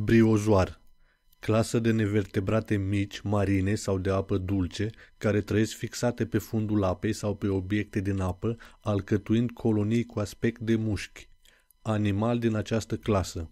Briozoar Clasă de nevertebrate mici, marine sau de apă dulce, care trăiesc fixate pe fundul apei sau pe obiecte din apă, alcătuind colonii cu aspect de mușchi. Animal din această clasă.